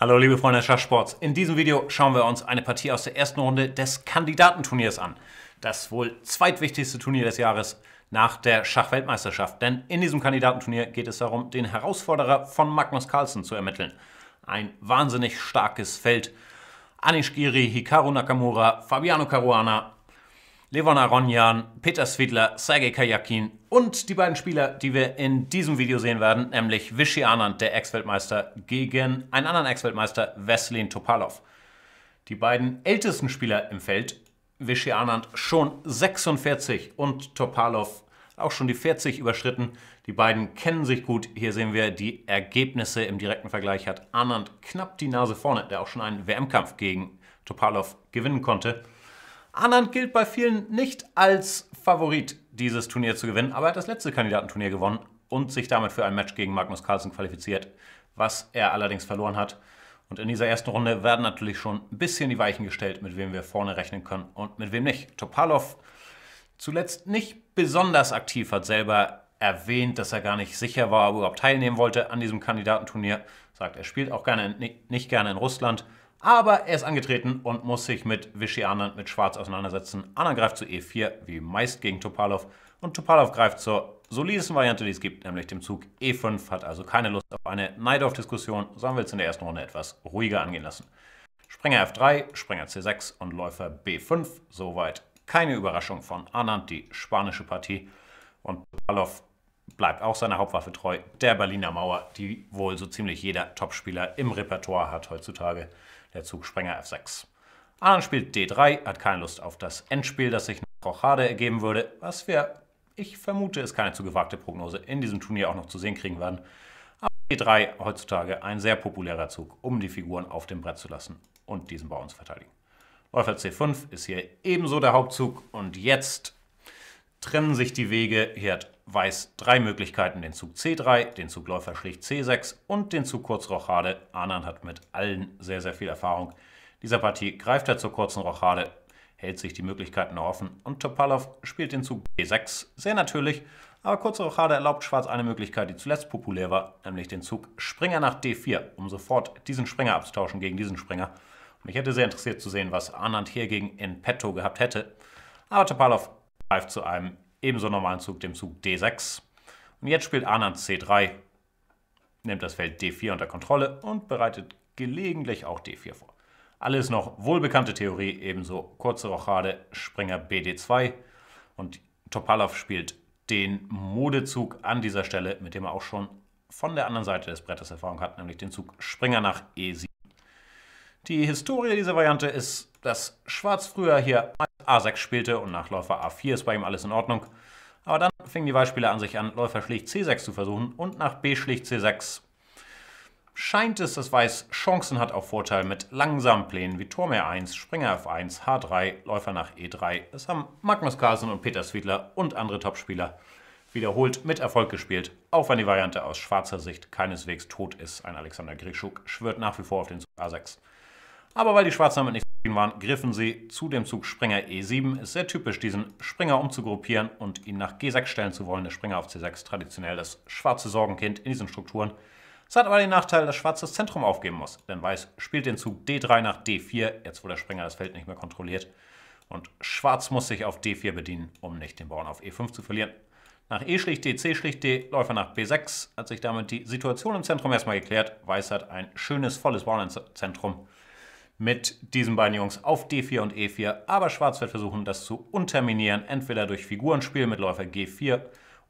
Hallo liebe Freunde des Schachsports. In diesem Video schauen wir uns eine Partie aus der ersten Runde des Kandidatenturniers an. Das wohl zweitwichtigste Turnier des Jahres nach der Schachweltmeisterschaft. Denn in diesem Kandidatenturnier geht es darum, den Herausforderer von Magnus Carlsen zu ermitteln. Ein wahnsinnig starkes Feld. Anish Giri, Hikaru Nakamura, Fabiano Caruana, Levon Aronjan, Peter Swidler, Sergei Kajakin und die beiden Spieler, die wir in diesem Video sehen werden, nämlich Vichy Anand, der Ex-Weltmeister, gegen einen anderen Ex-Weltmeister, Veselin Topalov. Die beiden ältesten Spieler im Feld, Vichy Anand schon 46 und Topalov auch schon die 40 überschritten. Die beiden kennen sich gut. Hier sehen wir die Ergebnisse im direkten Vergleich. Hat Anand knapp die Nase vorne, der auch schon einen WM-Kampf gegen Topalov gewinnen konnte. Anand gilt bei vielen nicht als Favorit, dieses Turnier zu gewinnen, aber er hat das letzte Kandidatenturnier gewonnen und sich damit für ein Match gegen Magnus Carlsen qualifiziert, was er allerdings verloren hat. Und in dieser ersten Runde werden natürlich schon ein bisschen die Weichen gestellt, mit wem wir vorne rechnen können und mit wem nicht. Topalov zuletzt nicht besonders aktiv, hat selber erwähnt, dass er gar nicht sicher war, ob er überhaupt teilnehmen wollte an diesem Kandidatenturnier. Sagt, er spielt auch gerne, nicht gerne in Russland, aber er ist angetreten und muss sich mit Vichy Anand mit Schwarz auseinandersetzen. Anand greift zu E4, wie meist gegen Topalov. Und Topalov greift zur solidesten Variante, die es gibt, nämlich dem Zug E5. Hat also keine Lust auf eine Neidorf-Diskussion, sondern will es in der ersten Runde etwas ruhiger angehen lassen. Springer F3, Springer C6 und Läufer B5. Soweit keine Überraschung von Anand, die spanische Partie. Und Topalov bleibt auch seiner Hauptwaffe treu, der Berliner Mauer, die wohl so ziemlich jeder Topspieler im Repertoire hat heutzutage der Zug Sprenger F6. Ahnen spielt D3, hat keine Lust auf das Endspiel, das sich nach Rochade ergeben würde, was wir, ich vermute, ist keine zu gewagte Prognose, in diesem Turnier auch noch zu sehen kriegen werden. Aber D3 heutzutage ein sehr populärer Zug, um die Figuren auf dem Brett zu lassen und diesen Bauern zu verteidigen. Läufer C5 ist hier ebenso der Hauptzug und jetzt trennen sich die Wege. Hier hat Weiß drei Möglichkeiten, den Zug C3, den Zug Läufer schlicht C6 und den Zug kurz Rochade. Anan hat mit allen sehr, sehr viel Erfahrung. Dieser Partie greift er zur kurzen Rochade, hält sich die Möglichkeiten offen und Topalov spielt den Zug B6 sehr natürlich, aber kurze Rochade erlaubt Schwarz eine Möglichkeit, die zuletzt populär war, nämlich den Zug Springer nach D4, um sofort diesen Springer abzutauschen gegen diesen Springer. Mich hätte sehr interessiert zu sehen, was Anand hiergegen in petto gehabt hätte, aber Topalov greift zu einem ebenso normalen Zug, dem Zug D6. Und jetzt spielt Anand C3, nimmt das Feld D4 unter Kontrolle und bereitet gelegentlich auch D4 vor. Alles noch wohlbekannte Theorie, ebenso kurze Rochade, Springer BD2 und Topalov spielt den Modezug an dieser Stelle, mit dem er auch schon von der anderen Seite des Brettes Erfahrung hat, nämlich den Zug Springer nach E7. Die Historie dieser Variante ist, dass Schwarz früher hier A6 spielte und nach Läufer A4 ist bei ihm alles in Ordnung. Aber dann fingen die Weißspieler an, sich an Läufer schlicht C6 zu versuchen und nach B schlicht C6. Scheint es, dass Weiß Chancen hat auf Vorteil mit langsamen Plänen wie Turm R1, Springer F1, H3, Läufer nach E3. Das haben Magnus Carlsen und Peter Zwiedler und andere Topspieler wiederholt mit Erfolg gespielt, auch wenn die Variante aus schwarzer Sicht keineswegs tot ist. Ein Alexander Grischuk schwört nach wie vor auf den Zug A6. Aber weil die Schwarzen damit nicht zufrieden waren, griffen sie zu dem Zug Springer E7. Ist sehr typisch, diesen Springer umzugruppieren und ihn nach G6 stellen zu wollen. Der Springer auf C6, traditionell das schwarze Sorgenkind in diesen Strukturen. Es hat aber den Nachteil, dass Schwarz das Zentrum aufgeben muss, denn Weiß spielt den Zug D3 nach D4, jetzt wo der Springer das Feld nicht mehr kontrolliert. Und Schwarz muss sich auf D4 bedienen, um nicht den Bauern auf E5 zu verlieren. Nach E schlicht D, C schlicht D, Läufer nach B6, hat sich damit die Situation im Zentrum erstmal geklärt. Weiß hat ein schönes, volles Bauernzentrum mit diesen beiden Jungs auf D4 und E4, aber Schwarz wird versuchen, das zu unterminieren, entweder durch Figurenspiel mit Läufer G4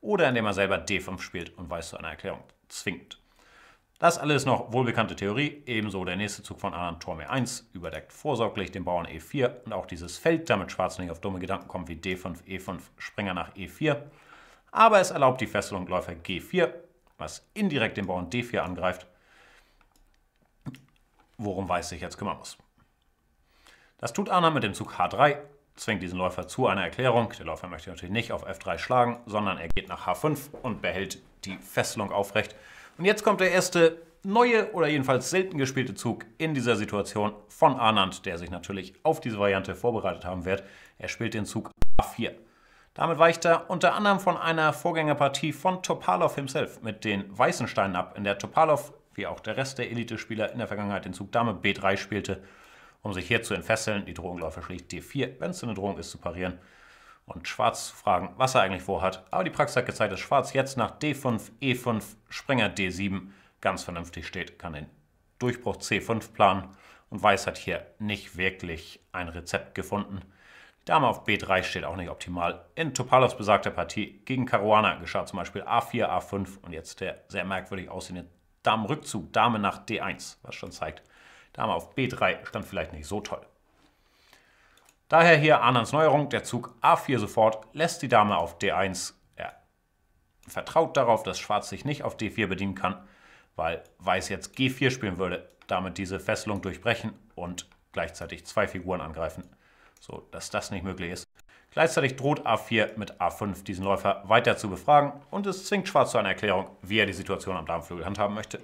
oder indem er selber D5 spielt und Weiß zu einer Erklärung zwingt. Das alles noch wohlbekannte Theorie, ebenso der nächste Zug von Aran Turm E1 überdeckt vorsorglich den Bauern E4 und auch dieses Feld, damit Schwarz nicht auf dumme Gedanken kommt wie D5, E5, Springer nach E4. Aber es erlaubt die Fesselung Läufer G4, was indirekt den Bauern D4 angreift worum Weiß sich jetzt kümmern muss. Das tut Arna mit dem Zug H3, zwingt diesen Läufer zu einer Erklärung. Der Läufer möchte natürlich nicht auf F3 schlagen, sondern er geht nach H5 und behält die Fesselung aufrecht. Und jetzt kommt der erste neue oder jedenfalls selten gespielte Zug in dieser Situation von Arnand, der sich natürlich auf diese Variante vorbereitet haben wird. Er spielt den Zug A4. Damit weicht er unter anderem von einer Vorgängerpartie von Topalov himself mit den weißen Steinen ab. In der Topalov wie auch der Rest der Elite-Spieler in der Vergangenheit den Zug Dame B3 spielte, um sich hier zu entfesseln, die Drogenläufer schlicht D4, wenn es eine Drohung ist, zu parieren und Schwarz zu fragen, was er eigentlich vorhat. Aber die Praxis hat gezeigt, dass Schwarz jetzt nach D5, E5, Springer D7 ganz vernünftig steht, kann den Durchbruch C5 planen und Weiß hat hier nicht wirklich ein Rezept gefunden. Die Dame auf B3 steht auch nicht optimal. In Topalows besagter Partie gegen Caruana geschah zum Beispiel A4, A5 und jetzt der sehr merkwürdig aussehende Rückzug, Dame nach D1, was schon zeigt, Dame auf B3 stand vielleicht nicht so toll. Daher hier Anans Neuerung, der Zug A4 sofort lässt die Dame auf D1. Er vertraut darauf, dass Schwarz sich nicht auf D4 bedienen kann, weil Weiß jetzt G4 spielen würde, damit diese Fesselung durchbrechen und gleichzeitig zwei Figuren angreifen, sodass das nicht möglich ist. Gleichzeitig droht A4 mit A5 diesen Läufer weiter zu befragen und es zwingt Schwarz zu einer Erklärung, wie er die Situation am Darmflügel handhaben möchte.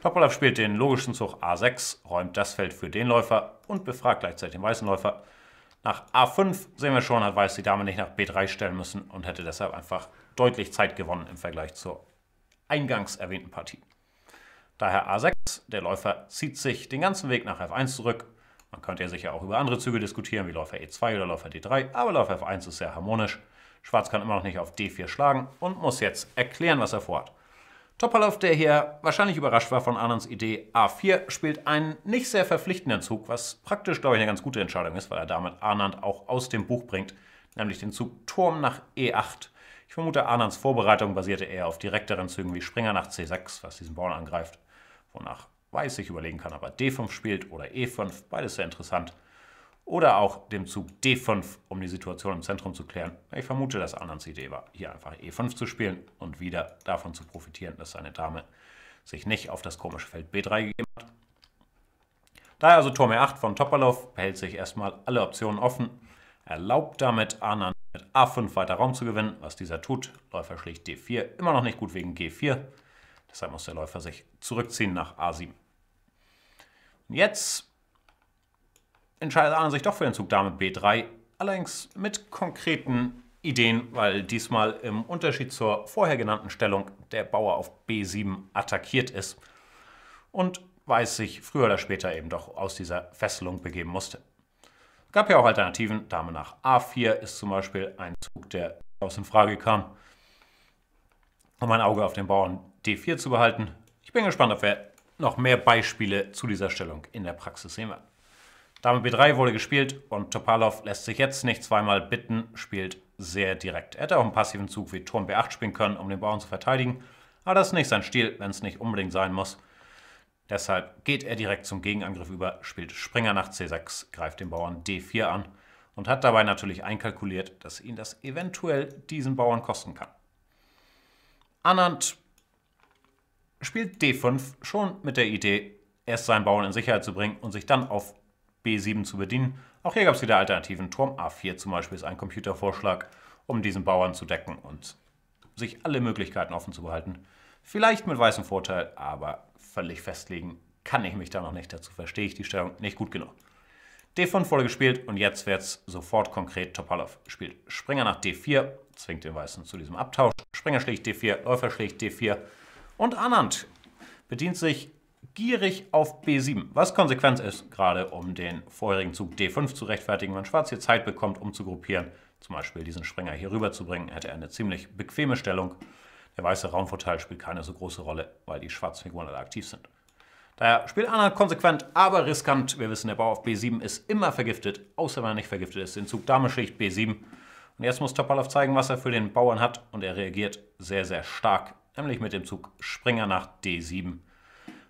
Topolow spielt den logischen Zug A6, räumt das Feld für den Läufer und befragt gleichzeitig den weißen Läufer. Nach A5 sehen wir schon, hat Weiß die Dame nicht nach B3 stellen müssen und hätte deshalb einfach deutlich Zeit gewonnen im Vergleich zur eingangs erwähnten Partie. Daher A6, der Läufer zieht sich den ganzen Weg nach F1 zurück man könnte ja sicher auch über andere Züge diskutieren, wie Läufer E2 oder Läufer D3, aber Läufer F1 ist sehr harmonisch. Schwarz kann immer noch nicht auf D4 schlagen und muss jetzt erklären, was er vorhat. Topalov, der hier wahrscheinlich überrascht war von Anans Idee A4, spielt einen nicht sehr verpflichtenden Zug, was praktisch, glaube ich, eine ganz gute Entscheidung ist, weil er damit Anand auch aus dem Buch bringt, nämlich den Zug Turm nach E8. Ich vermute, Anans Vorbereitung basierte eher auf direkteren Zügen wie Springer nach C6, was diesen Bauern angreift, wonach Weiß ich überlegen kann, aber D5 spielt oder E5, beides sehr interessant. Oder auch dem Zug D5, um die Situation im Zentrum zu klären. Ich vermute, dass Anans Idee war, hier einfach E5 zu spielen und wieder davon zu profitieren, dass seine Dame sich nicht auf das komische Feld B3 gegeben hat. Daher also Turm E8 von Topalov behält sich erstmal alle Optionen offen, erlaubt damit Anan mit A5 weiter Raum zu gewinnen, was dieser tut. Läufer schlägt D4, immer noch nicht gut wegen G4. Deshalb muss der Läufer sich zurückziehen nach A7. Jetzt entscheidet Arne sich doch für den Zug Dame B3, allerdings mit konkreten Ideen, weil diesmal im Unterschied zur vorher genannten Stellung der Bauer auf B7 attackiert ist und Weiß sich früher oder später eben doch aus dieser Fesselung begeben musste. Gab ja auch Alternativen. Dame nach A4 ist zum Beispiel ein Zug, der aus in Frage kam. Um ein Auge auf den Bauern D4 zu behalten. Ich bin gespannt, ob wir noch mehr Beispiele zu dieser Stellung in der Praxis sehen wir. Dame B3 wurde gespielt und Topalov lässt sich jetzt nicht zweimal bitten, spielt sehr direkt. Er hätte auch einen passiven Zug wie Turm B8 spielen können, um den Bauern zu verteidigen, aber das ist nicht sein Stil, wenn es nicht unbedingt sein muss. Deshalb geht er direkt zum Gegenangriff über, spielt Springer nach C6, greift den Bauern D4 an und hat dabei natürlich einkalkuliert, dass ihn das eventuell diesen Bauern kosten kann. Anand spielt D5 schon mit der Idee, erst seinen Bauern in Sicherheit zu bringen und sich dann auf B7 zu bedienen. Auch hier gab es wieder Alternativen. Turm A4 zum Beispiel ist ein Computervorschlag, um diesen Bauern zu decken und sich alle Möglichkeiten offen zu behalten. Vielleicht mit weißem Vorteil, aber völlig festlegen kann ich mich da noch nicht. Dazu verstehe ich die Stellung nicht gut genug. D5 wurde gespielt und jetzt wird es sofort konkret. Topalov spielt Springer nach D4, zwingt den Weißen zu diesem Abtausch. Springer schlägt D4, Läufer schlägt D4. Und Anand bedient sich gierig auf B7, was Konsequenz ist, gerade um den vorherigen Zug D5 zu rechtfertigen. Wenn Schwarz hier Zeit bekommt, um zu gruppieren, zum Beispiel diesen Springer hier rüber zu bringen, hätte er eine ziemlich bequeme Stellung. Der weiße Raumvorteil spielt keine so große Rolle, weil die schwarzen Figuren alle aktiv sind. Daher spielt Anand konsequent, aber riskant. Wir wissen, der Bau auf B7 ist immer vergiftet, außer wenn er nicht vergiftet ist. Den Zug Dame schlägt B7. Und jetzt muss Topalov zeigen, was er für den Bauern hat. Und er reagiert sehr, sehr stark nämlich mit dem Zug Springer nach D7,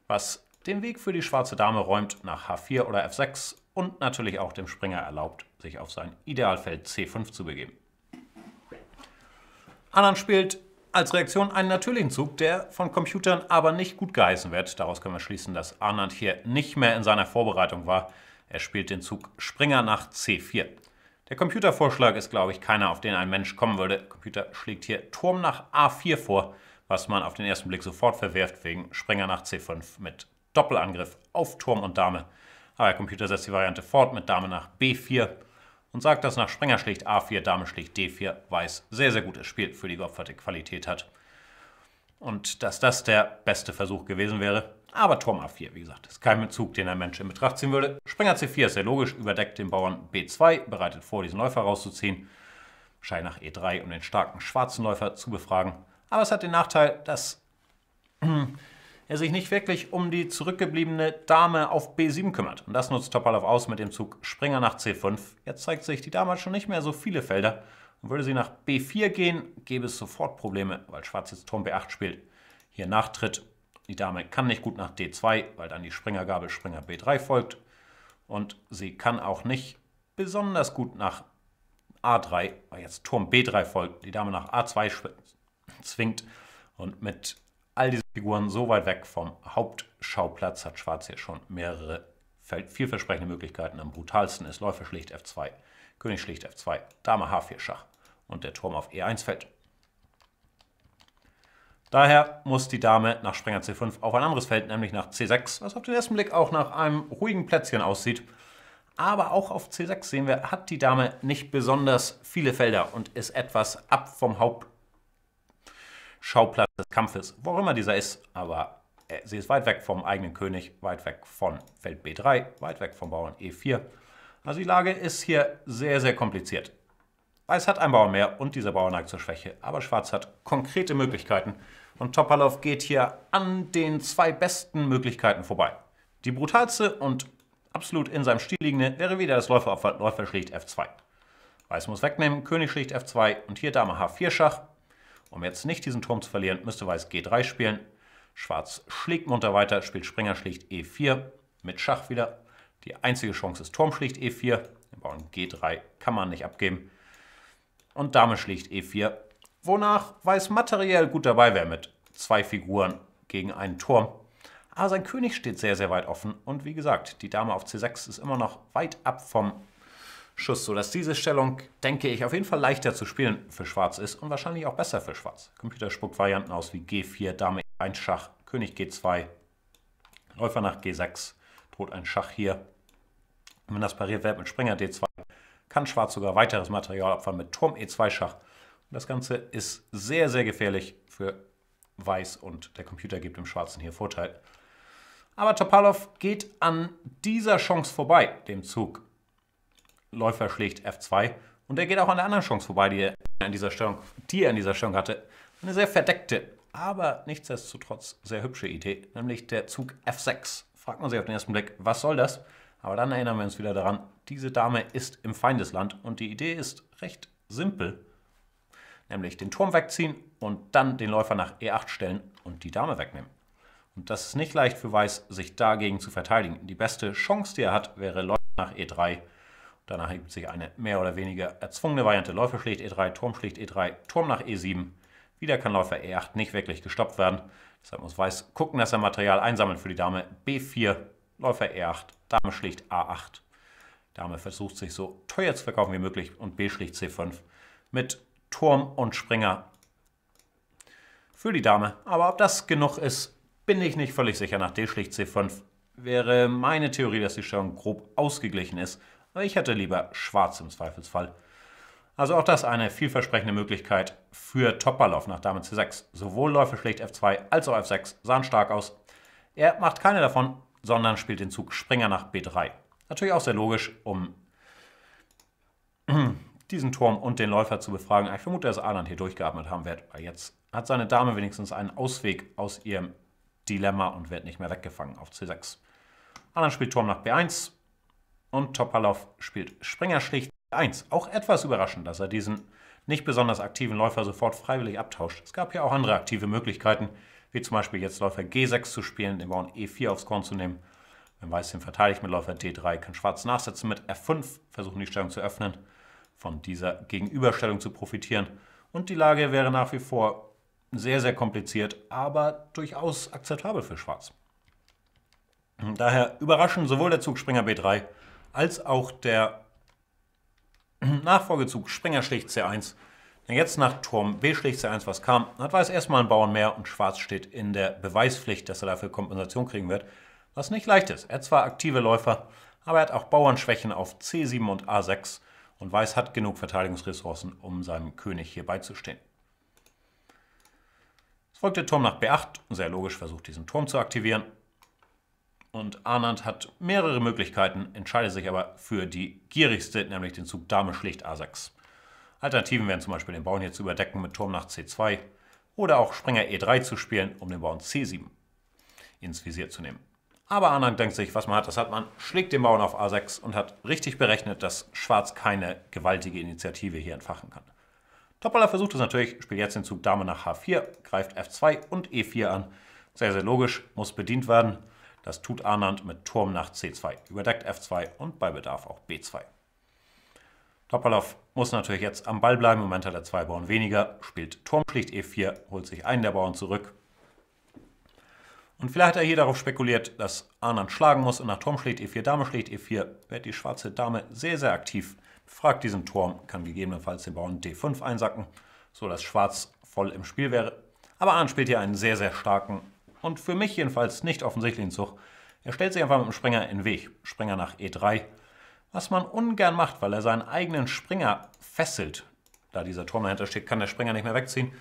was den Weg für die schwarze Dame räumt nach H4 oder F6 und natürlich auch dem Springer erlaubt, sich auf sein Idealfeld C5 zu begeben. Anan spielt als Reaktion einen natürlichen Zug, der von Computern aber nicht gut geheißen wird. Daraus können wir schließen, dass Arnand hier nicht mehr in seiner Vorbereitung war. Er spielt den Zug Springer nach C4. Der Computervorschlag ist, glaube ich, keiner, auf den ein Mensch kommen würde. Der Computer schlägt hier Turm nach A4 vor was man auf den ersten Blick sofort verwerft wegen Springer nach C5 mit Doppelangriff auf Turm und Dame. Aber der Computer setzt die Variante fort mit Dame nach B4 und sagt, dass nach Springer schlicht A4, Dame schlicht D4 Weiß sehr, sehr gutes Spiel für die geopferte Qualität hat. Und dass das der beste Versuch gewesen wäre. Aber Turm A4, wie gesagt, ist kein Bezug, den ein Mensch in Betracht ziehen würde. Springer C4 ist sehr logisch, überdeckt den Bauern B2, bereitet vor, diesen Läufer rauszuziehen. Schein nach E3, um den starken schwarzen Läufer zu befragen. Aber es hat den Nachteil, dass er sich nicht wirklich um die zurückgebliebene Dame auf B7 kümmert. Und das nutzt Topalov aus mit dem Zug Springer nach C5. Jetzt zeigt sich die Dame hat schon nicht mehr so viele Felder. Und würde sie nach B4 gehen, gäbe es sofort Probleme, weil Schwarz jetzt Turm B8 spielt. Hier nachtritt. Die Dame kann nicht gut nach D2, weil dann die Springergabel Springer B3 folgt. Und sie kann auch nicht besonders gut nach A3, weil jetzt Turm B3 folgt. Die Dame nach A2 zwingt. Und mit all diesen Figuren so weit weg vom Hauptschauplatz hat Schwarz hier schon mehrere vielversprechende Möglichkeiten. Am brutalsten ist Läufer schlicht F2, König schlicht F2, Dame H4 Schach und der Turm auf E1 fällt. Daher muss die Dame nach Sprenger C5 auf ein anderes Feld, nämlich nach C6, was auf den ersten Blick auch nach einem ruhigen Plätzchen aussieht. Aber auch auf C6 sehen wir, hat die Dame nicht besonders viele Felder und ist etwas ab vom Hauptschauplatz. Schauplatz des Kampfes, wo auch immer dieser ist, aber äh, sie ist weit weg vom eigenen König, weit weg von Feld B3, weit weg vom Bauern E4. Also die Lage ist hier sehr, sehr kompliziert. Weiß hat einen Bauern mehr und dieser Bauer neigt zur Schwäche, aber Schwarz hat konkrete Möglichkeiten und Topalov geht hier an den zwei besten Möglichkeiten vorbei. Die brutalste und absolut in seinem Stil liegende wäre wieder das Läuferopfer, Läufer schlägt F2. Weiß muss wegnehmen, König schlägt F2 und hier Dame H4 Schach um jetzt nicht diesen Turm zu verlieren, müsste Weiß G3 spielen. Schwarz schlägt munter weiter, spielt Springer schlicht E4 mit Schach wieder. Die einzige Chance ist Turm schlicht E4. Den Bauern G3 kann man nicht abgeben. Und Dame schlicht E4, wonach Weiß materiell gut dabei wäre mit zwei Figuren gegen einen Turm. Aber sein König steht sehr, sehr weit offen. Und wie gesagt, die Dame auf C6 ist immer noch weit ab vom Schuss, sodass diese Stellung, denke ich, auf jeden Fall leichter zu spielen für Schwarz ist und wahrscheinlich auch besser für Schwarz. Computer spuckt Varianten aus wie G4, Dame E1 Schach, König G2, Läufer nach G6, droht ein Schach hier. Und wenn das pariert wird mit Springer D2, kann Schwarz sogar weiteres Material abfahren mit Turm E2 Schach. Und das Ganze ist sehr, sehr gefährlich für Weiß und der Computer gibt dem Schwarzen hier Vorteil. Aber Topalov geht an dieser Chance vorbei, dem Zug. Läufer schlägt F2 und er geht auch an der anderen Chance vorbei, die er an dieser Stellung, die er an dieser Stellung hatte. Eine sehr verdeckte, aber nichtsdestotrotz sehr hübsche Idee, nämlich der Zug F6. Fragt man sich auf den ersten Blick, was soll das? Aber dann erinnern wir uns wieder daran, diese Dame ist im Feindesland und die Idee ist recht simpel. Nämlich den Turm wegziehen und dann den Läufer nach E8 stellen und die Dame wegnehmen. Und das ist nicht leicht für Weiß, sich dagegen zu verteidigen. Die beste Chance, die er hat, wäre Läufer nach E3 Danach ergibt sich eine mehr oder weniger erzwungene Variante. Läufer schlägt E3, Turm schlägt E3, Turm nach E7. Wieder kann Läufer E8 nicht wirklich gestoppt werden. Deshalb muss Weiß gucken, dass er Material einsammelt für die Dame B4, Läufer E8, Dame schlägt A8. Dame versucht sich so teuer zu verkaufen wie möglich und B schlägt C5 mit Turm und Springer für die Dame. Aber ob das genug ist, bin ich nicht völlig sicher. Nach D schlägt C5 wäre meine Theorie, dass die Stellung grob ausgeglichen ist. Ich hätte lieber schwarz im Zweifelsfall. Also auch das eine vielversprechende Möglichkeit für Topballlauf nach Dame C6. Sowohl Läufe schlägt F2 als auch F6 sahen stark aus. Er macht keine davon, sondern spielt den Zug Springer nach B3. Natürlich auch sehr logisch, um diesen Turm und den Läufer zu befragen. Ich vermute, dass Arland hier durchgeatmet haben wird, weil jetzt hat seine Dame wenigstens einen Ausweg aus ihrem Dilemma und wird nicht mehr weggefangen auf C6. Arland spielt Turm nach B1, und Topalov spielt Springer schlicht 1. Auch etwas überraschend, dass er diesen nicht besonders aktiven Läufer sofort freiwillig abtauscht. Es gab ja auch andere aktive Möglichkeiten, wie zum Beispiel jetzt Läufer G6 zu spielen, den Bauern e E4 aufs Korn zu nehmen. Wenn Weiß den verteidigt mit Läufer D3, kann Schwarz nachsetzen mit F5, versuchen die Stellung zu öffnen, von dieser Gegenüberstellung zu profitieren. Und die Lage wäre nach wie vor sehr, sehr kompliziert, aber durchaus akzeptabel für Schwarz. Daher überraschend sowohl der Zug Springer B3 als auch der Nachfolgezug Springer schlägt C1. Denn jetzt nach Turm B schlägt C1 was kam, hat Weiß erstmal einen Bauern mehr und Schwarz steht in der Beweispflicht, dass er dafür Kompensation kriegen wird, was nicht leicht ist. Er hat zwar aktive Läufer, aber er hat auch Bauernschwächen auf C7 und A6 und Weiß hat genug Verteidigungsressourcen, um seinem König hier beizustehen. Es folgt der Turm nach B8, sehr logisch versucht diesen Turm zu aktivieren und Arnand hat mehrere Möglichkeiten, entscheidet sich aber für die gierigste, nämlich den Zug Dame schlicht A6. Alternativen wären zum Beispiel den Bauern hier zu überdecken mit Turm nach C2 oder auch Springer E3 zu spielen, um den Bauern C7 ins Visier zu nehmen. Aber Arnand denkt sich, was man hat, das hat man, schlägt den Bauern auf A6 und hat richtig berechnet, dass Schwarz keine gewaltige Initiative hier entfachen kann. Topala versucht es natürlich, spielt jetzt den Zug Dame nach H4, greift F2 und E4 an. Sehr, sehr logisch, muss bedient werden. Das tut Arnand mit Turm nach C2, überdeckt F2 und bei Bedarf auch B2. Topalov muss natürlich jetzt am Ball bleiben, im Moment hat er zwei Bauern weniger, spielt Turm schlicht E4, holt sich einen der Bauern zurück. Und vielleicht hat er hier darauf spekuliert, dass Arnand schlagen muss und nach Turm schlägt E4, Dame schlägt E4, wird die schwarze Dame sehr, sehr aktiv, fragt diesen Turm, kann gegebenenfalls den Bauern D5 einsacken, sodass Schwarz voll im Spiel wäre. Aber Arnand spielt hier einen sehr, sehr starken und für mich jedenfalls nicht offensichtlichen Zug. Er stellt sich einfach mit dem Springer in den Weg. Springer nach E3. Was man ungern macht, weil er seinen eigenen Springer fesselt. Da dieser Turm dahinter steht, kann der Springer nicht mehr wegziehen.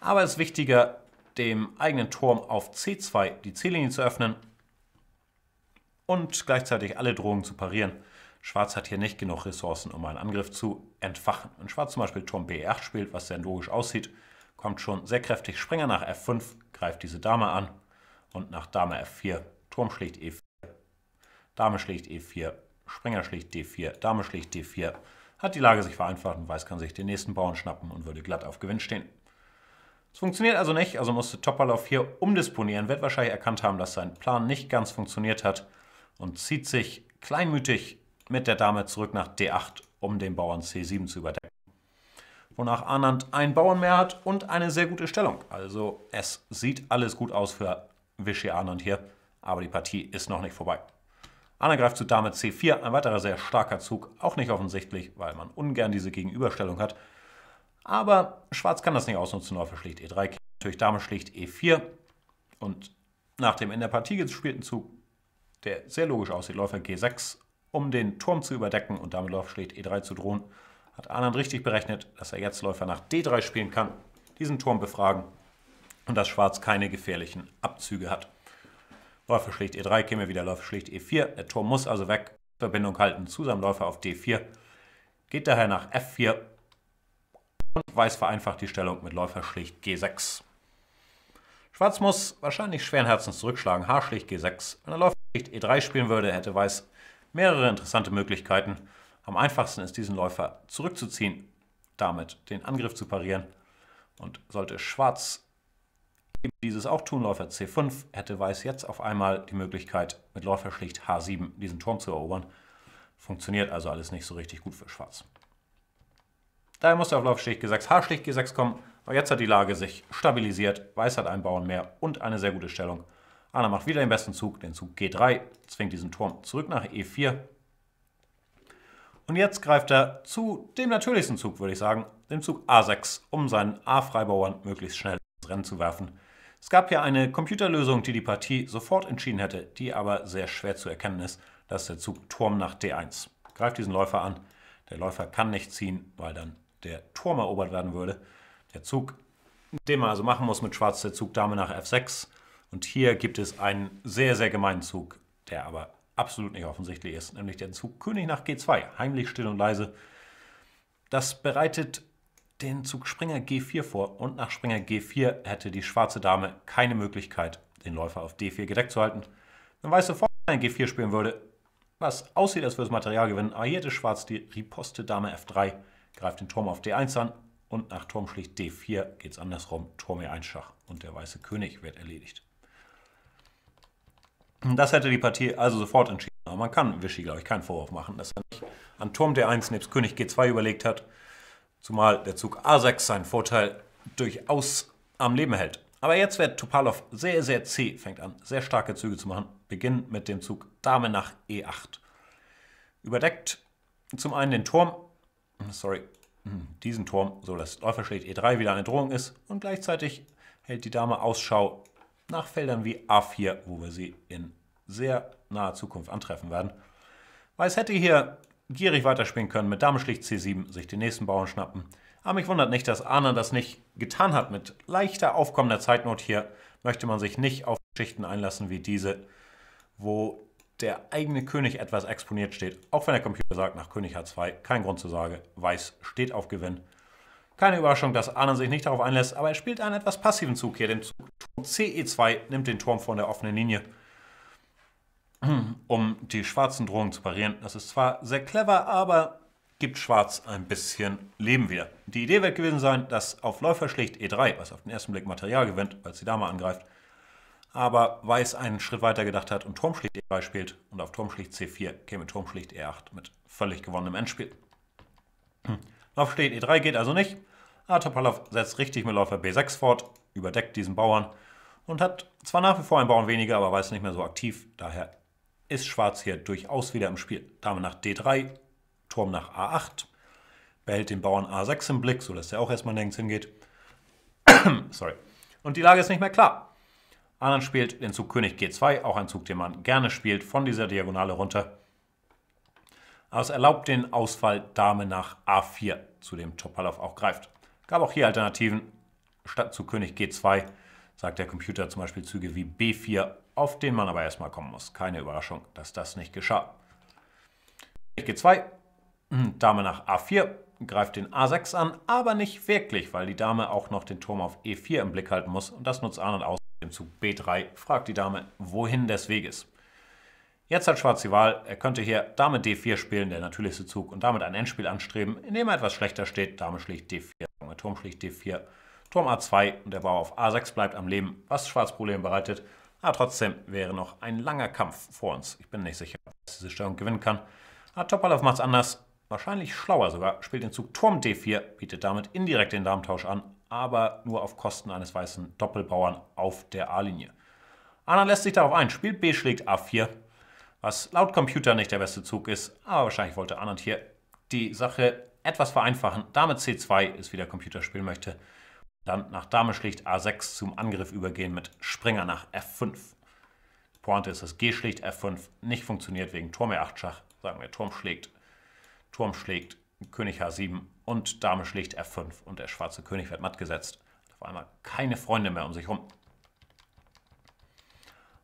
Aber es ist wichtiger, dem eigenen Turm auf C2 die Ziellinie zu öffnen und gleichzeitig alle Drohungen zu parieren. Schwarz hat hier nicht genug Ressourcen, um einen Angriff zu entfachen. Wenn Schwarz zum Beispiel Turm B8 spielt, was sehr logisch aussieht, kommt schon sehr kräftig Springer nach F5, greift diese Dame an und nach Dame F4, Turm schlägt E4, Dame schlägt E4, Springer schlägt D4, Dame schlägt D4, hat die Lage sich vereinfacht und Weiß kann sich den nächsten Bauern schnappen und würde glatt auf Gewinn stehen. Es funktioniert also nicht, also musste Topalov hier umdisponieren, wird wahrscheinlich erkannt haben, dass sein Plan nicht ganz funktioniert hat und zieht sich kleinmütig mit der Dame zurück nach D8, um den Bauern C7 zu überdecken wonach Anand einen Bauern mehr hat und eine sehr gute Stellung. Also es sieht alles gut aus für Vichy Anand hier, aber die Partie ist noch nicht vorbei. Anand greift zu Dame C4, ein weiterer sehr starker Zug, auch nicht offensichtlich, weil man ungern diese Gegenüberstellung hat. Aber Schwarz kann das nicht ausnutzen, Läufer schlägt E3, natürlich Dame schlägt E4 und nach dem in der Partie gespielten Zug, der sehr logisch aussieht, Läufer G6, um den Turm zu überdecken und damit Läufer schlägt E3 zu drohen, hat Arnand richtig berechnet, dass er jetzt Läufer nach D3 spielen kann, diesen Turm befragen und dass Schwarz keine gefährlichen Abzüge hat. Läufer schlägt E3, käme wieder Läufer schlägt E4, der Turm muss also weg, Verbindung halten zu seinem Läufer auf D4, geht daher nach F4 und weiß vereinfacht die Stellung mit Läufer schlägt G6. Schwarz muss wahrscheinlich schweren Herzens zurückschlagen, H schlägt G6. Wenn er Läufer schlägt E3 spielen würde, hätte Weiß mehrere interessante Möglichkeiten, am einfachsten ist, diesen Läufer zurückzuziehen, damit den Angriff zu parieren. Und sollte Schwarz dieses auch tun, Läufer C5, hätte Weiß jetzt auf einmal die Möglichkeit, mit Läufer schlicht H7 diesen Turm zu erobern. Funktioniert also alles nicht so richtig gut für Schwarz. Daher musste auf Läufer schlicht G6, H schlicht G6 kommen. Aber jetzt hat die Lage sich stabilisiert. Weiß hat einen Bauern mehr und eine sehr gute Stellung. Anna macht wieder den besten Zug, den Zug G3, zwingt diesen Turm zurück nach E4. Und jetzt greift er zu dem natürlichsten Zug, würde ich sagen, dem Zug A6, um seinen A-Freibauern möglichst schnell ins Rennen zu werfen. Es gab hier eine Computerlösung, die die Partie sofort entschieden hätte, die aber sehr schwer zu erkennen ist. Das ist der Zug Turm nach D1. Greift diesen Läufer an. Der Läufer kann nicht ziehen, weil dann der Turm erobert werden würde. Der Zug, den man also machen muss mit Schwarz, der Zug Dame nach F6. Und hier gibt es einen sehr, sehr gemeinen Zug, der aber absolut nicht offensichtlich ist, nämlich der Zug König nach G2, heimlich, still und leise. Das bereitet den Zug Springer G4 vor und nach Springer G4 hätte die schwarze Dame keine Möglichkeit, den Läufer auf D4 gedeckt zu halten. Wenn weißt du, vorne G4 spielen würde, was aussieht, als würde das Material gewinnen, aber hier hätte Schwarz die Riposte Dame F3, greift den Turm auf D1 an und nach Turm schlicht D4 geht es andersrum, Turm E1 Schach und der weiße König wird erledigt. Das hätte die Partie also sofort entschieden. Aber man kann Wischi, glaube ich, keinen Vorwurf machen, dass er nicht an Turm D1 nebst König G2 überlegt hat. Zumal der Zug A6 seinen Vorteil durchaus am Leben hält. Aber jetzt wird Topalov sehr, sehr zäh, fängt an, sehr starke Züge zu machen. Beginnt mit dem Zug Dame nach E8. Überdeckt zum einen den Turm, sorry, diesen Turm, so dass Läufer schlägt E3 wieder eine Drohung ist und gleichzeitig hält die Dame Ausschau nach Feldern wie A4, wo wir sie in sehr naher Zukunft antreffen werden. Weiß hätte hier gierig weiterspielen können, mit Dame schlicht C7, sich den nächsten Bauern schnappen. Aber mich wundert nicht, dass Ahnen das nicht getan hat. Mit leichter aufkommender Zeitnot hier möchte man sich nicht auf Schichten einlassen wie diese, wo der eigene König etwas exponiert steht. Auch wenn der Computer sagt, nach König H2, kein Grund zur Sorge, Weiß steht auf Gewinn. Keine Überraschung, dass Ahnen sich nicht darauf einlässt, aber er spielt einen etwas passiven Zug hier. Den Zug CE2 nimmt den Turm von der offenen Linie, um die schwarzen Drohungen zu parieren. Das ist zwar sehr clever, aber gibt Schwarz ein bisschen Leben wieder. Die Idee wird gewesen sein, dass auf Läufer schlicht E3, was auf den ersten Blick Material gewinnt, weil es die Dame angreift, aber Weiß einen Schritt weiter gedacht hat und Turmschlicht E3 spielt und auf Turmschlicht C4 käme Turmschlicht E8 mit völlig gewonnenem Endspiel. Hm. Läufer schlicht E3 geht also nicht. Aber Topalov setzt richtig mit Läufer B6 fort, überdeckt diesen Bauern und hat zwar nach wie vor einen Bauern weniger, aber weiß nicht mehr so aktiv. Daher ist Schwarz hier durchaus wieder im Spiel. Dame nach D3, Turm nach A8, behält den Bauern A6 im Blick, sodass der auch erstmal nirgends hingeht. Sorry. Und die Lage ist nicht mehr klar. Anand spielt den Zug König G2, auch ein Zug, den man gerne spielt, von dieser Diagonale runter. Aber es erlaubt den Ausfall Dame nach A4, zu dem Topalov auch greift. Gab auch hier Alternativen. Statt zu König G2 sagt der Computer zum Beispiel Züge wie B4, auf den man aber erstmal kommen muss. Keine Überraschung, dass das nicht geschah. König G2, hm, Dame nach A4, greift den A6 an, aber nicht wirklich, weil die Dame auch noch den Turm auf E4 im Blick halten muss und das nutzt an und aus Im Zug B3, fragt die Dame, wohin des Weges. Jetzt hat Schwarz die Wahl, er könnte hier Dame D4 spielen, der natürlichste Zug, und damit ein Endspiel anstreben, indem er etwas schlechter steht. Dame schlägt D4, Dame Turm schlägt D4, Turm A2 und der Bauer auf A6 bleibt am Leben, was Schwarz Probleme bereitet. Aber trotzdem wäre noch ein langer Kampf vor uns. Ich bin nicht sicher, dass diese Stellung gewinnen kann. Aber Topalov es anders, wahrscheinlich schlauer sogar, spielt den Zug Turm D4, bietet damit indirekt den Damentausch an, aber nur auf Kosten eines weißen Doppelbauern auf der A-Linie. Anna lässt sich darauf ein, spielt B schlägt A4, was laut Computer nicht der beste Zug ist, aber wahrscheinlich wollte Anand hier die Sache etwas vereinfachen. damit C2 ist wie der Computer spielen möchte. Dann nach Dame schlicht A6 zum Angriff übergehen mit Springer nach F5. Pointe ist, dass G schlicht F5 nicht funktioniert wegen Turm E8 Schach. Sagen wir, Turm schlägt, Turm schlägt, König H7 und Dame schlicht F5 und der schwarze König wird matt gesetzt. Auf einmal keine Freunde mehr um sich herum.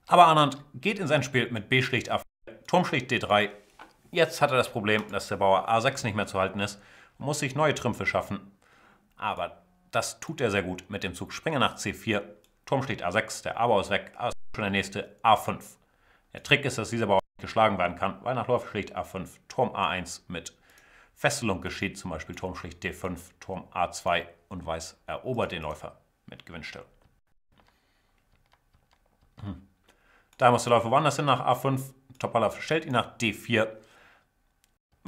Aber Arnand geht in sein Spiel mit B schlicht A4, Turm schlicht D3. Jetzt hat er das Problem, dass der Bauer A6 nicht mehr zu halten ist und muss sich neue Trümpfe schaffen. Aber das tut er sehr gut mit dem Zug Springer nach C4, Turm schlicht A6, der A-Bauer ist weg, A ist schon der nächste, A5. Der Trick ist, dass dieser Bauer nicht geschlagen werden kann, weil nach Läufer schlicht A5, Turm A1 mit Fesselung geschieht, zum Beispiel Turm schlicht D5, Turm A2 und Weiß erobert den Läufer mit Gewinnstellung. Hm. Dame ist der Läufer woanders hin nach A5. Topala stellt ihn nach D4.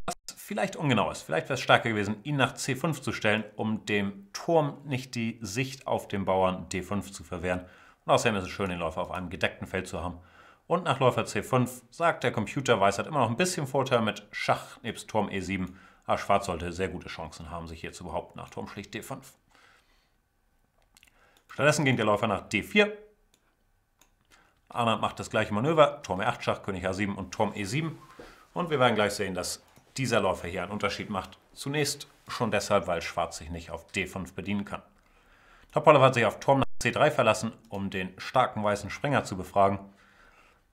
Was vielleicht ungenau ist. Vielleicht wäre es stärker gewesen, ihn nach C5 zu stellen, um dem Turm nicht die Sicht auf den Bauern D5 zu verwehren. Und außerdem ist es schön, den Läufer auf einem gedeckten Feld zu haben. Und nach Läufer C5 sagt der Computer Weiß hat immer noch ein bisschen Vorteil mit Schach nebst Turm E7. Aber Schwarz sollte sehr gute Chancen haben, sich hier zu behaupten nach Turm schlicht D5. Stattdessen ging der Läufer nach D4 Anhand macht das gleiche Manöver, Turm E8, Schach, König a 7 und Turm E7. Und wir werden gleich sehen, dass dieser Läufer hier einen Unterschied macht. Zunächst schon deshalb, weil Schwarz sich nicht auf D5 bedienen kann. Topolow hat sich auf Turm C3 verlassen, um den starken weißen Springer zu befragen.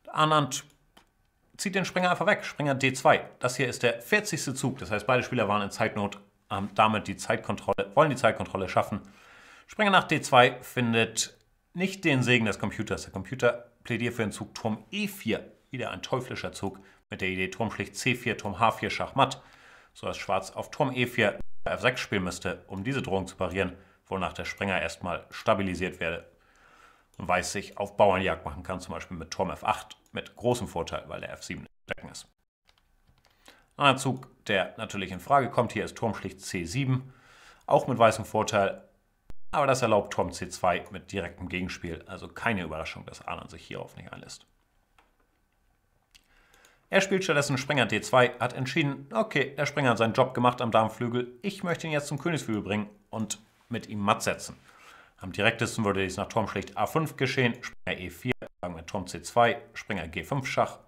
Anand zieht den Springer einfach weg, Springer D2. Das hier ist der 40. Zug, das heißt beide Spieler waren in Zeitnot, haben damit die Zeitkontrolle, wollen die Zeitkontrolle schaffen. Springer nach D2 findet nicht den Segen des Computers. Der Computer plädiere für den Zug Turm E4. Wieder ein teuflischer Zug mit der Idee Turm schlicht C4, Turm H4 Schachmatt, sodass Schwarz auf Turm E4 F6 spielen müsste, um diese Drohung zu parieren, wonach der Springer erstmal stabilisiert werde. Und Weiß sich auf Bauernjagd machen kann, zum Beispiel mit Turm F8, mit großem Vorteil, weil der F7 decken ist. Ein Zug, der natürlich in Frage kommt, hier ist Turm schlicht C7, auch mit weißem Vorteil, aber das erlaubt Tom C2 mit direktem Gegenspiel, also keine Überraschung, dass Alan sich hierauf nicht einlässt. Er spielt stattdessen Springer D2, hat entschieden, okay, der Springer hat seinen Job gemacht am Damenflügel, ich möchte ihn jetzt zum Königsflügel bringen und mit ihm matt setzen. Am direktesten würde dies nach Tom schlicht A5 geschehen, Springer E4, mit Tom C2, Springer G5 Schach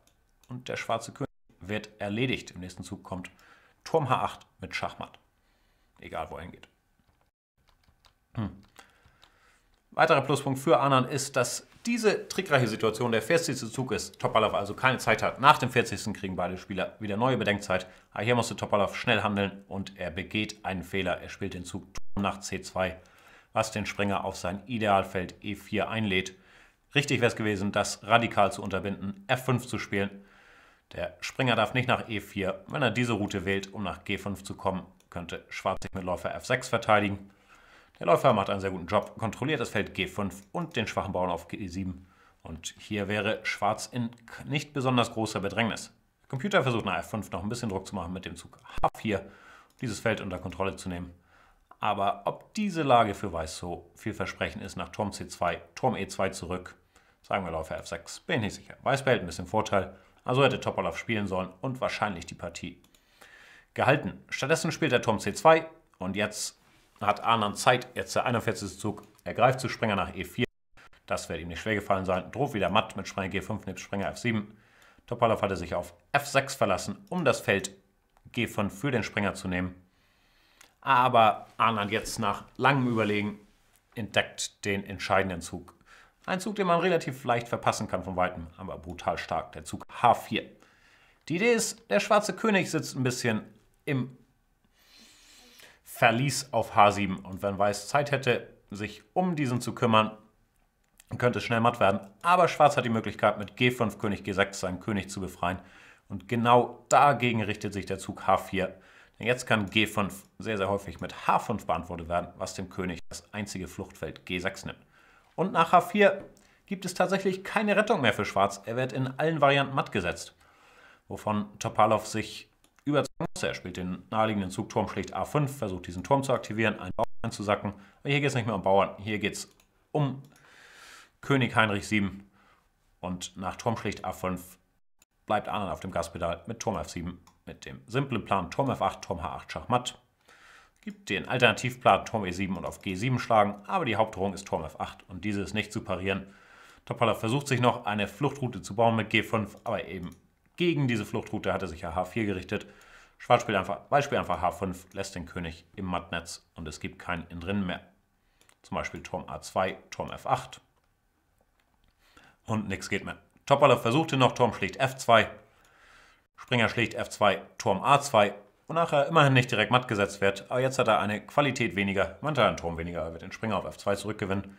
und der schwarze König wird erledigt. Im nächsten Zug kommt Turm H8 mit Schachmatt. Egal, wo er hingeht. Hm. Weiterer Pluspunkt für Anan ist, dass diese trickreiche Situation der 40. Zug ist, Topalov also keine Zeit hat. Nach dem 40. kriegen beide Spieler wieder neue Bedenkzeit. Aber ah, hier musste Topalov schnell handeln und er begeht einen Fehler. Er spielt den Zug nach C2, was den Springer auf sein Idealfeld E4 einlädt. Richtig wäre es gewesen, das radikal zu unterbinden, F5 zu spielen. Der Springer darf nicht nach E4. Wenn er diese Route wählt, um nach G5 zu kommen, könnte Schwarz sich mit Läufer F6 verteidigen. Der Läufer macht einen sehr guten Job, kontrolliert das Feld G5 und den schwachen Bauern auf G7. Und hier wäre Schwarz in nicht besonders großer Bedrängnis. Der Computer versucht nach F5 noch ein bisschen Druck zu machen mit dem Zug H4, um dieses Feld unter Kontrolle zu nehmen. Aber ob diese Lage für Weiß so vielversprechend ist nach Turm C2, Turm E2 zurück, sagen wir Läufer F6, bin ich nicht sicher. Weiß behält ein bisschen Vorteil, also hätte Topolov spielen sollen und wahrscheinlich die Partie gehalten. Stattdessen spielt er Turm C2 und jetzt hat Arnan Zeit, jetzt der 41. Zug, er greift zu Springer nach E4. Das wird ihm nicht schwer gefallen sein. Droht wieder matt mit Springer G5, nimmt Springer F7. Topalov hatte sich auf F6 verlassen, um das Feld G5 für den Springer zu nehmen. Aber Arnand jetzt nach langem Überlegen entdeckt den entscheidenden Zug. Ein Zug, den man relativ leicht verpassen kann von Weitem, aber brutal stark. Der Zug H4. Die Idee ist, der schwarze König sitzt ein bisschen im verließ auf H7. Und wenn Weiß Zeit hätte, sich um diesen zu kümmern, könnte es schnell matt werden. Aber Schwarz hat die Möglichkeit, mit G5 König G6 seinen König zu befreien. Und genau dagegen richtet sich der Zug H4. Denn jetzt kann G5 sehr, sehr häufig mit H5 beantwortet werden, was dem König das einzige Fluchtfeld G6 nimmt. Und nach H4 gibt es tatsächlich keine Rettung mehr für Schwarz. Er wird in allen Varianten matt gesetzt, wovon Topalov sich über zwei Er spielt den naheliegenden Zug Turm schlicht A5, versucht diesen Turm zu aktivieren, einen Bauern einzusacken. Aber hier geht es nicht mehr um Bauern, hier geht es um König Heinrich VII. Und nach Turm schlicht A5 bleibt Arnold auf dem Gaspedal mit Turm F7, mit dem simplen Plan Turm F8, Turm H8 Schachmatt. Gibt den Alternativplan Turm E7 und auf G7 schlagen, aber die Hauptdrohung ist Turm F8 und diese ist nicht zu parieren. Topala versucht sich noch eine Fluchtroute zu bauen mit G5, aber eben gegen diese Fluchtroute hatte sich ja H4 gerichtet. Schwarz spielt einfach, Weiß spielt einfach H5, lässt den König im Mattnetz und es gibt keinen in drinnen mehr. Zum Beispiel Turm A2, Turm F8. Und nichts geht mehr. Topalov versuchte noch, Turm schlägt F2. Springer schlägt F2, Turm A2, wonach er immerhin nicht direkt matt gesetzt wird, aber jetzt hat er eine Qualität weniger, manchmal einen Turm weniger, er wird den Springer auf F2 zurückgewinnen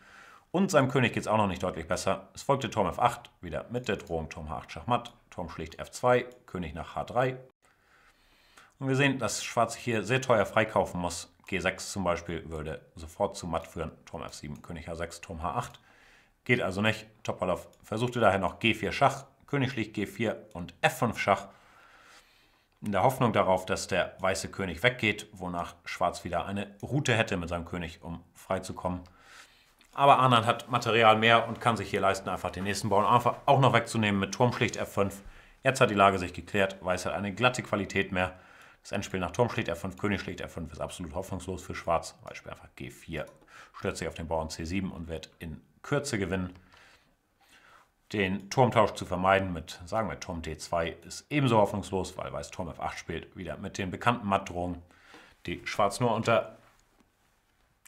und seinem König geht es auch noch nicht deutlich besser. Es folgte Turm F8, wieder mit der Drohung Turm H8 Schachmatt. Turm schlägt F2, König nach H3. Und wir sehen, dass Schwarz hier sehr teuer freikaufen muss. G6 zum Beispiel würde sofort zu Matt führen. Turm F7, König H6, Turm H8. Geht also nicht. Topalov versuchte daher noch G4 Schach, König schlägt G4 und F5 Schach. In der Hoffnung darauf, dass der weiße König weggeht, wonach Schwarz wieder eine Route hätte mit seinem König, um freizukommen. Aber Arnand hat Material mehr und kann sich hier leisten, einfach den nächsten Bauern einfach auch noch wegzunehmen mit Turmschlicht F5. Jetzt hat die Lage sich geklärt, Weiß hat eine glatte Qualität mehr. Das Endspiel nach Turmschlicht F5, König schlägt F5 ist absolut hoffnungslos für Schwarz. Beispiel einfach G4, stürzt sich auf den Bauern C7 und wird in Kürze gewinnen. Den Turmtausch zu vermeiden mit, sagen wir, Turm D2 ist ebenso hoffnungslos, weil Weiß Turm F8 spielt, wieder mit den bekannten Mattdrohungen, die Schwarz nur unter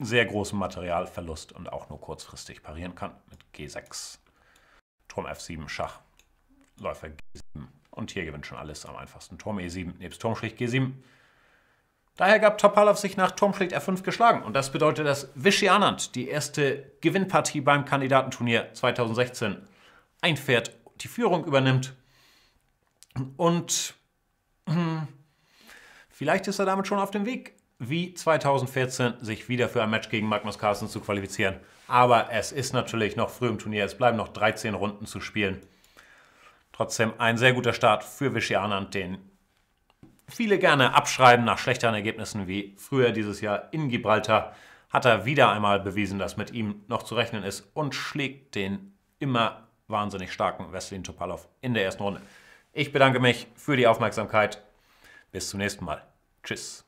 sehr großen Materialverlust und auch nur kurzfristig parieren kann mit G6. Turm F7 Schach, Läufer G7. Und hier gewinnt schon alles am einfachsten. Turm E7 nebst Turmschlicht G7. Daher gab Topalov sich nach Turmschlicht F5 geschlagen. Und das bedeutet, dass Vichy Anand die erste Gewinnpartie beim Kandidatenturnier 2016 einfährt, die Führung übernimmt. Und hm, vielleicht ist er damit schon auf dem Weg wie 2014 sich wieder für ein Match gegen Magnus Carlsen zu qualifizieren. Aber es ist natürlich noch früh im Turnier. Es bleiben noch 13 Runden zu spielen. Trotzdem ein sehr guter Start für Vichy Anand, den viele gerne abschreiben nach schlechteren Ergebnissen wie früher dieses Jahr in Gibraltar. Hat er wieder einmal bewiesen, dass mit ihm noch zu rechnen ist und schlägt den immer wahnsinnig starken Veselin Topalov in der ersten Runde. Ich bedanke mich für die Aufmerksamkeit. Bis zum nächsten Mal. Tschüss.